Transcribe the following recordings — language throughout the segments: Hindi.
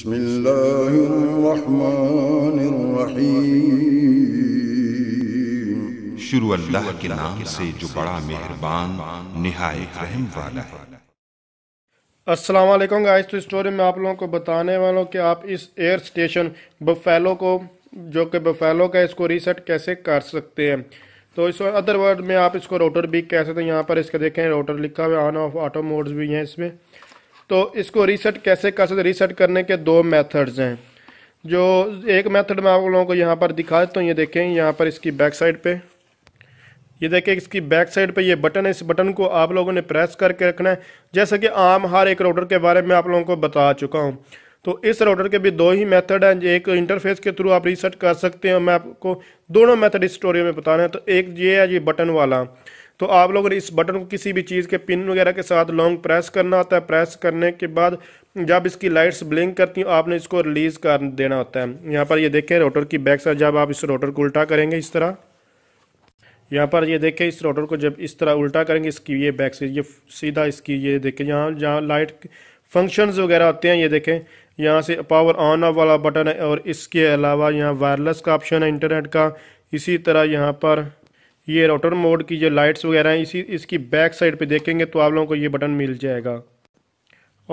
بسم الله الرحمن الرحيم शुरू अल्लाह के नाम से जो बड़ा मेहरबान निहायत रहम वाला है अस्सलाम वालेकुम गाइस तो स्टोरी में आप लोगों को बताने वाला हूँ कि आप इस एयर स्टेशन बफेलो को जो कि बफेलो का इसको रीसेट कैसे कर सकते हैं तो इस अदर वर्ड में आप इसको रोटर भी कह सकते हैं यहाँ पर इसके देखें रोटर लिखा हुआ ऑन ऑफ ऑटो मोड्स भी हैं इसमें तो इसको रीसेट कैसे कर सकते रीसेट करने के दो मेथड्स हैं जो एक मेथड मैं आप लोगों को यहाँ पर दिखा देता हूँ ये देखें यहाँ पर इसकी बैक साइड पे ये देखें इसकी बैक साइड पे ये बटन है इस बटन को आप लोगों ने प्रेस करके रखना है जैसे कि आम हर एक राउटर के बारे में आप लोगों को बता चुका हूँ तो इस राउटर के भी दो ही मेथड हैं एक इंटरफेस के थ्रू आप रीसेट कर सकते हैं मैं आपको दोनों मेथड इस स्टोरी में बता रहे हैं तो एक ये है ये बटन वाला तो आप लोगों ने इस बटन को किसी भी चीज़ के पिन वगैरह के साथ लॉन्ग प्रेस करना होता है प्रेस करने के बाद जब इसकी लाइट्स ब्लिंक करती हैं आपने इसको रिलीज़ कर देना होता है यहाँ पर ये देखें रोटर की बैक साइड जब आप इस रोटर को उल्टा करेंगे इस तरह यहाँ पर ये देखें इस रोटर को जब इस तरह उल्टा करेंगे इसकी ये बैक साइड ये सीधा इसकी ये देखें यहाँ जहाँ लाइट फंक्शंस वगैरह होते हैं ये देखें यहाँ से पावर ऑन ऑफ वाला बटन है और इसके अलावा यहाँ वायरलेस का ऑप्शन है इंटरनेट का इसी तरह यहाँ पर ये रोटर मोड की जो लाइट्स वगैरह हैं इसी इसकी बैक साइड पे देखेंगे तो आप लोगों को ये बटन मिल जाएगा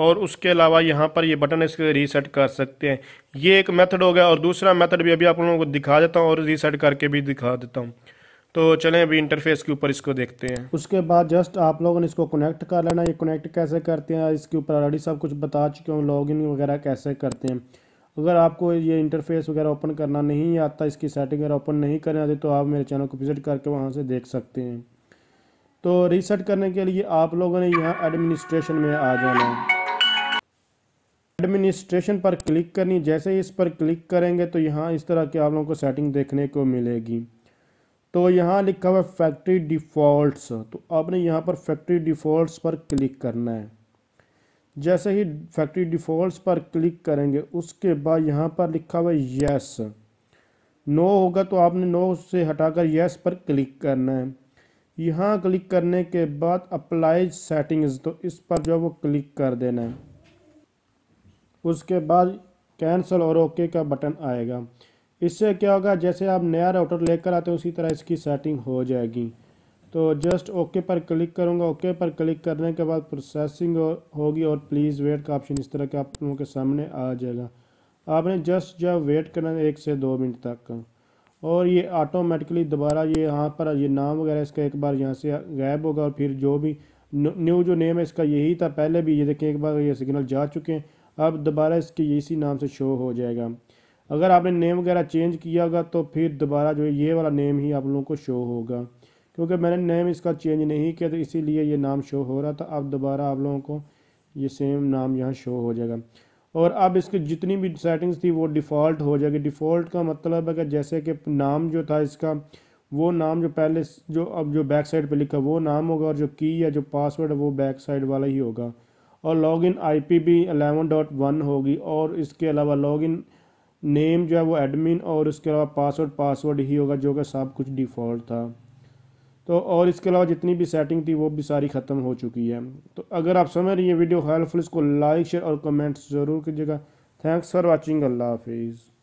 और उसके अलावा यहाँ पर ये बटन इसके रीसेट कर सकते हैं ये एक मेथड हो गया और दूसरा मेथड भी अभी आप लोगों को दिखा देता हूँ और रीसेट करके भी दिखा देता हूँ तो चलें अभी इंटरफेस के ऊपर इसको देखते हैं उसके बाद जस्ट आप लोगों ने इसको कनेक्ट कर लेना ये कनेक्ट कैसे करते हैं इसके ऊपर ऑलरेडी सब कुछ बता चुके हूँ इन वगैरह कैसे करते हैं अगर आपको ये इंटरफेस वगैरह ओपन करना नहीं आता इसकी सेटिंग अगर ओपन नहीं करना आती तो आप मेरे चैनल को विज़िट करके वहाँ से देख सकते हैं तो रीसेट करने के लिए आप लोगों ने यहाँ एडमिनिस्ट्रेशन में आ जाना है एडमिनिस्ट्रेशन पर क्लिक करनी जैसे ही इस पर क्लिक करेंगे तो यहाँ इस तरह की आप लोगों को सेटिंग देखने को मिलेगी तो यहाँ लिखा हुआ फैक्ट्री डिफ़ॉल्ट्स तो आपने यहाँ पर फैक्ट्री डिफ़ॉल्ट्स पर क्लिक करना है जैसे ही फैक्ट्री डिफ़ॉल्ट पर क्लिक करेंगे उसके बाद यहाँ पर लिखा हुआ यस नो होगा तो आपने नो से हटाकर यस पर क्लिक करना है यहाँ क्लिक करने के बाद अप्लाई सेटिंग्स तो इस पर जो वो क्लिक कर देना है उसके बाद कैंसिल और ओके का बटन आएगा इससे क्या होगा जैसे आप नया राउटर लेकर आते हो उसी तरह इसकी सेटिंग हो जाएगी तो जस्ट ओके पर क्लिक करूँगा ओके पर क्लिक करने के बाद प्रोसेसिंग होगी और प्लीज़ वेट का ऑप्शन इस तरह के आप लोगों के सामने आ जाएगा आपने जस्ट जब वेट करना है एक से दो मिनट तक और ये ऑटोमेटिकली दोबारा ये यहाँ पर ये नाम वगैरह इसका एक बार यहाँ से गायब होगा और फिर जो भी न्यू जो नेम है इसका यही था पहले भी ये देखें एक बार ये सिग्नल जा चुके हैं अब दोबारा इसके इसी नाम से शो हो जाएगा अगर आपने नेम वगैरह चेंज किया होगा तो फिर दोबारा जो है ये वाला नेम ही आप लोगों को शो होगा क्योंकि मैंने नेम इसका चेंज नहीं किया तो इसीलिए ये नाम शो हो रहा था अब दोबारा आप लोगों को ये सेम नाम यहाँ शो हो जाएगा और अब इसकी जितनी भी सेटिंग्स थी वो डिफ़ॉल्ट हो जाएगी डिफ़ॉल्ट का मतलब है कि जैसे कि नाम जो था इसका वो नाम जो पहले जो अब जो बैक साइड पे लिखा वो नाम होगा और जो की या जो पासवर्ड वो बैक साइड वाला ही होगा और लॉगिन आईपी भी अलेवन डॉट वन होगी और इसके अलावा लॉगिन नेम जो है वो एडमिन और उसके अलावा पासवर्ड पासवर्ड ही होगा जो कि सब कुछ डिफ़ॉल्ट था तो और इसके अलावा जितनी भी सेटिंग थी वो भी सारी ख़त्म हो चुकी है तो अगर आप समझ रही है वीडियो हेल्पफुल इसको लाइक शेयर और कमेंट्स ज़रूर कीजिएगा थैंक्स फॉर वॉचिंग अल्लाह हाफिज़